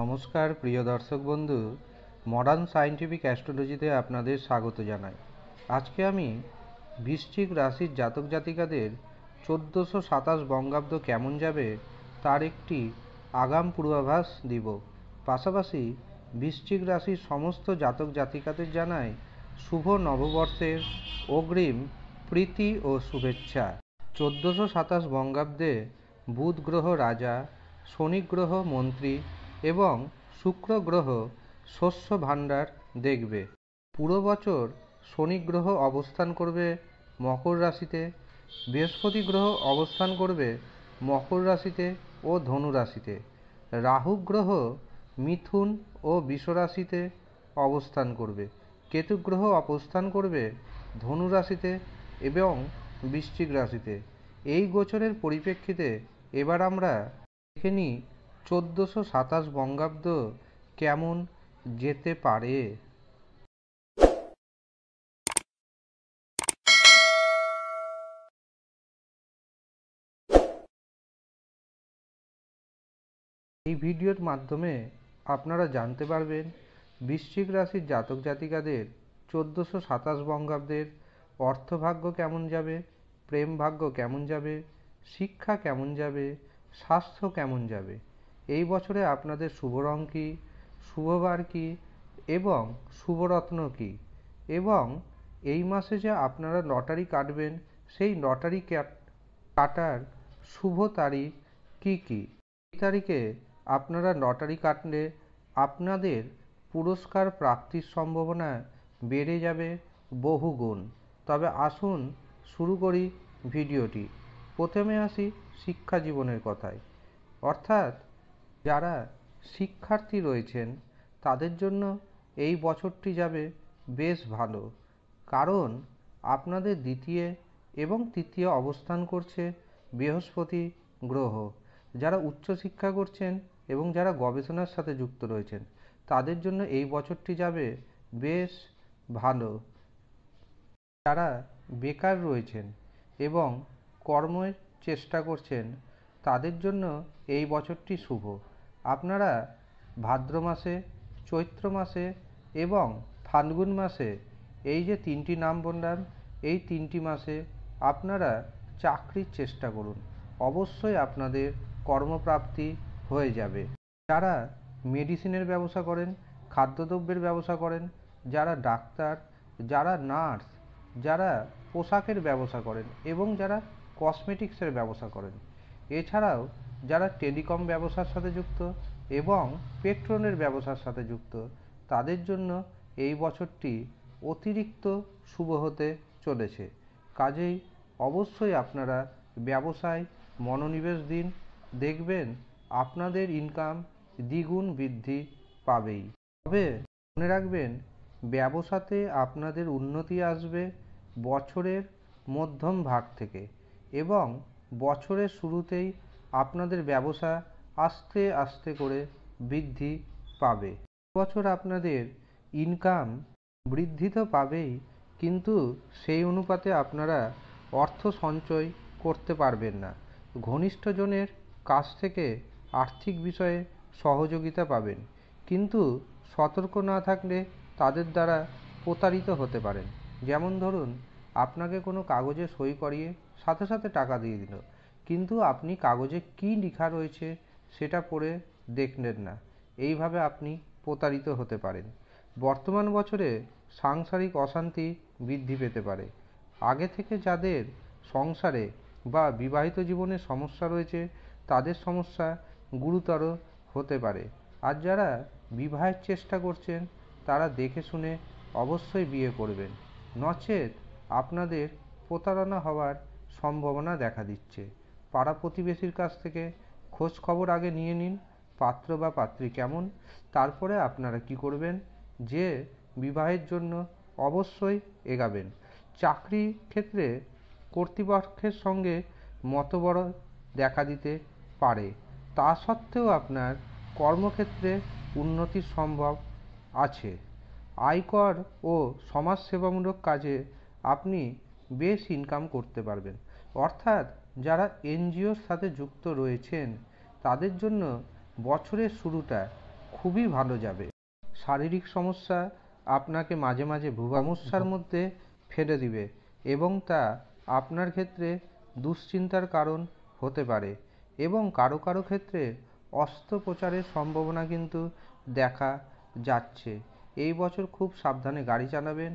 নমস্কার প্রিয় দর্শক বন্ধু মডার্ন সায়েন্টিফিক অ্যাস্ট্রোলজিতে আপনাদের স্বাগত জানাই আজকে আমি বৃশ্চিক রাশির জাতক জাতিকাদের চোদ্দোশো সাতাশ বঙ্গাব্দ কেমন যাবে তার একটি আগাম পূর্বাভাস দিব পাশাপাশি বৃশ্চিক রাশির সমস্ত জাতক জাতিকাদের জানাই শুভ নববর্ষের অগ্রিম প্রীতি ও শুভেচ্ছা চোদ্দোশো সাতাশ বঙ্গাব্দে বুধ গ্রহ রাজা শনি গ্রহ মন্ত্রী এবং শুক্র গ্রহ শস্য ভাণ্ডার দেখবে পুরো বছর শনি গ্রহ অবস্থান করবে মকর রাশিতে বৃহস্পতি গ্রহ অবস্থান করবে মকর রাশিতে ও ধনু রাশিতে রাহু গ্রহ মিথুন ও রাশিতে অবস্থান করবে কেতু গ্রহ অবস্থান করবে ধনু রাশিতে এবং বৃশ্চিক রাশিতে এই গোচরের পরিপ্রেক্ষিতে এবার আমরা দেখে নিই চোদ্দোশো সাতাশ বঙ্গাব্দ কেমন যেতে পারে এই ভিডিওর মাধ্যমে আপনারা জানতে পারবেন বৃশ্চিক রাশির জাতক জাতিকাদের চোদ্দোশো সাতাশ বঙ্গাব্দের অর্থভাগ্য কেমন যাবে প্রেম ভাগ্য কেমন যাবে শিক্ষা কেমন যাবে স্বাস্থ্য কেমন যাবে এই বছরে আপনাদের শুভ রং কী শুভবার কী এবং শুভরত্ন কী এবং এই মাসে যে আপনারা লটারি কাটবেন সেই লটারি কাটার শুভ তারিখ কী কী এই তারিখে আপনারা লটারি কাটলে আপনাদের পুরস্কার প্রাপ্তির সম্ভাবনা বেড়ে যাবে বহুগুণ তবে আসুন শুরু করি ভিডিওটি প্রথমে আসি শিক্ষা জীবনের কথায় অর্থাৎ যারা শিক্ষার্থী রয়েছেন তাদের জন্য এই বছরটি যাবে বেশ ভালো কারণ আপনাদের দ্বিতীয় এবং তৃতীয় অবস্থান করছে বৃহস্পতি গ্রহ যারা উচ্চশিক্ষা করছেন এবং যারা গবেষণার সাথে যুক্ত রয়েছেন তাদের জন্য এই বছরটি যাবে বেশ ভালো যারা বেকার রয়েছেন এবং কর্মের চেষ্টা করছেন তাদের জন্য এই বছরটি শুভ আপনারা ভাদ্র মাসে চৈত্র মাসে এবং ফাল্গুন মাসে এই যে তিনটি নাম বললাম এই তিনটি মাসে আপনারা চাকরির চেষ্টা করুন অবশ্যই আপনাদের কর্মপ্রাপ্তি হয়ে যাবে যারা মেডিসিনের ব্যবসা করেন খাদ্যদ্রব্যের ব্যবসা করেন যারা ডাক্তার যারা নার্স যারা পোশাকের ব্যবসা করেন এবং যারা কসমেটিক্সের ব্যবসা করেন এছাড়াও যারা টেলিকম ব্যবসার সাথে যুক্ত এবং পেট্রোলের ব্যবসার সাথে যুক্ত তাদের জন্য এই বছরটি অতিরিক্ত শুভ হতে চলেছে কাজেই অবশ্যই আপনারা ব্যবসায় মনোনিবেশ দিন দেখবেন আপনাদের ইনকাম দ্বিগুণ বৃদ্ধি পাবেই তবে মনে রাখবেন ব্যবসাতে আপনাদের উন্নতি আসবে বছরের মধ্যম ভাগ থেকে এবং বছরের শুরুতেই আপনাদের ব্যবসা আস্তে আস্তে করে বৃদ্ধি পাবে বছর আপনাদের ইনকাম বৃদ্ধি তো পাবেই কিন্তু সেই অনুপাতে আপনারা অর্থ সঞ্চয় করতে পারবেন না ঘনিষ্ঠজনের কাছ থেকে আর্থিক বিষয়ে সহযোগিতা পাবেন কিন্তু সতর্ক না থাকলে তাদের দ্বারা প্রতারিত হতে পারেন যেমন ধরুন আপনাকে কোনো কাগজে সই করিয়ে সাথে সাথে টাকা দিয়ে দিল কিন্তু আপনি কাগজে কী লেখা রয়েছে সেটা পড়ে দেখলেন না এইভাবে আপনি প্রতারিত হতে পারেন বর্তমান বছরে সাংসারিক অশান্তি বৃদ্ধি পেতে পারে আগে থেকে যাদের সংসারে বা বিবাহিত জীবনে সমস্যা রয়েছে তাদের সমস্যা গুরুতর হতে পারে আর যারা বিবাহের চেষ্টা করছেন তারা দেখে শুনে অবশ্যই বিয়ে করবেন নচেত আপনাদের প্রতারণা হওয়ার সম্ভাবনা দেখা দিচ্ছে পাড়া প্রতিবেশীর কাছ থেকে খোঁজ খবর আগে নিয়ে নিন পাত্র বা পাত্রী কেমন তারপরে আপনারা কী করবেন যে বিবাহের জন্য অবশ্যই এগাবেন চাকরি ক্ষেত্রে কর্তৃপক্ষের সঙ্গে মতবিরোধ দেখা দিতে পারে তা সত্ত্বেও আপনার কর্মক্ষেত্রে উন্নতি সম্ভব আছে আয়কর ও সমাজসেবামূলক কাজে আপনি বেশ ইনকাম করতে পারবেন অর্থাৎ যারা এনজিওর সাথে যুক্ত রয়েছেন তাদের জন্য বছরের শুরুটা খুবই ভালো যাবে শারীরিক সমস্যা আপনাকে মাঝে মাঝে সমস্যার মধ্যে ফেলে দিবে এবং তা আপনার ক্ষেত্রে দুশ্চিন্তার কারণ হতে পারে এবং কারো কারো ক্ষেত্রে অস্ত্রোপচারের সম্ভাবনা কিন্তু দেখা যাচ্ছে এই বছর খুব সাবধানে গাড়ি চালাবেন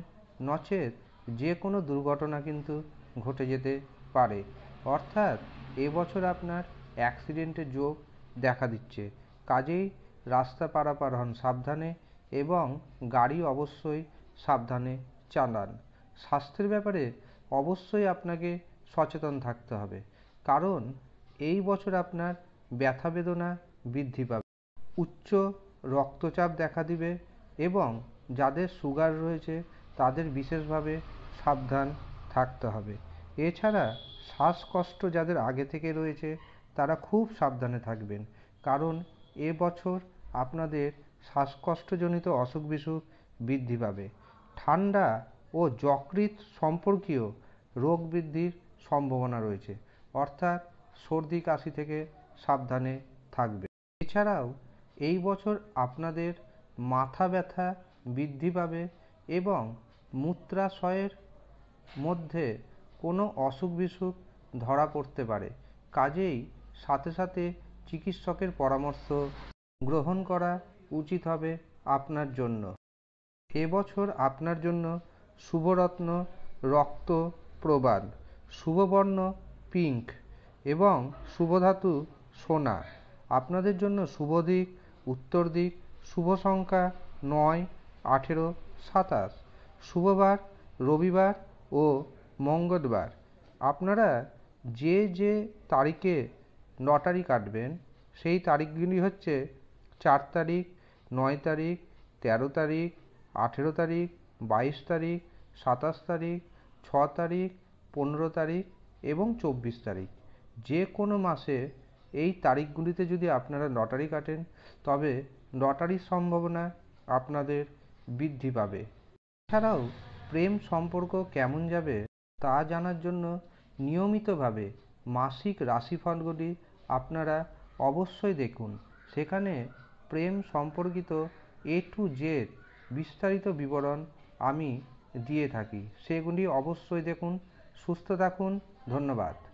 নচেত যে কোনো দুর্ঘটনা কিন্তু ঘটে যেতে পারে অর্থাৎ এ বছর আপনার অ্যাক্সিডেন্টের যোগ দেখা দিচ্ছে কাজেই রাস্তা পারাপার হন সাবধানে এবং গাড়ি অবশ্যই সাবধানে চালান স্বাস্থ্যের ব্যাপারে অবশ্যই আপনাকে সচেতন থাকতে হবে কারণ এই বছর আপনার ব্যথা বেদনা বৃদ্ধি পাবে উচ্চ রক্তচাপ দেখা দিবে এবং যাদের সুগার রয়েছে তাদের বিশেষভাবে সাবধান থাকতে হবে এছাড়া শ্বাসকষ্ট যাদের আগে থেকে রয়েছে তারা খুব সাবধানে থাকবেন কারণ এ বছর আপনাদের শ্বাসকষ্টজনিত অসুখ বিসুখ বৃদ্ধি পাবে ঠান্ডা ও যকৃৎ সম্পর্কীয় রোগ বৃদ্ধির সম্ভাবনা রয়েছে অর্থাৎ সর্দি কাশি থেকে সাবধানে থাকবে এছাড়াও এই বছর আপনাদের মাথা ব্যথা বৃদ্ধি পাবে এবং মূত্রাশয়ের মধ্যে কোনো অসুখ বিসুখ ধরা পড়তে পারে কাজেই সাথে সাথে চিকিৎসকের পরামর্শ গ্রহণ করা উচিত হবে আপনার জন্য এবছর আপনার জন্য শুভরত্ন রক্ত প্রবাদ শুভবর্ণ পিঙ্ক এবং শুভধাতু সোনা আপনাদের জন্য শুভ দিক উত্তর দিক শুভ সংখ্যা নয় আঠেরো সাতাশ শুভবার রবিবার ও মঙ্গলবার আপনারা যে যে তারিখে লটারি কাটবেন সেই তারিখগুলি হচ্ছে চার তারিখ নয় তারিখ তেরো তারিখ আঠেরো তারিখ বাইশ তারিখ সাতাশ তারিখ ছ তারিখ পনেরো তারিখ এবং চব্বিশ তারিখ যে কোনো মাসে এই তারিখগুলিতে যদি আপনারা লটারি কাটেন তবে লটারির সম্ভাবনা আপনাদের বৃদ্ধি পাবে এছাড়াও প্রেম সম্পর্ক কেমন যাবে তা জানার জন্য নিয়মিতভাবে মাসিক রাশিফলগুলি আপনারা অবশ্যই দেখুন সেখানে প্রেম সম্পর্কিত এ টু জেড বিস্তারিত বিবরণ আমি দিয়ে থাকি সেগুলি অবশ্যই দেখুন সুস্থ থাকুন ধন্যবাদ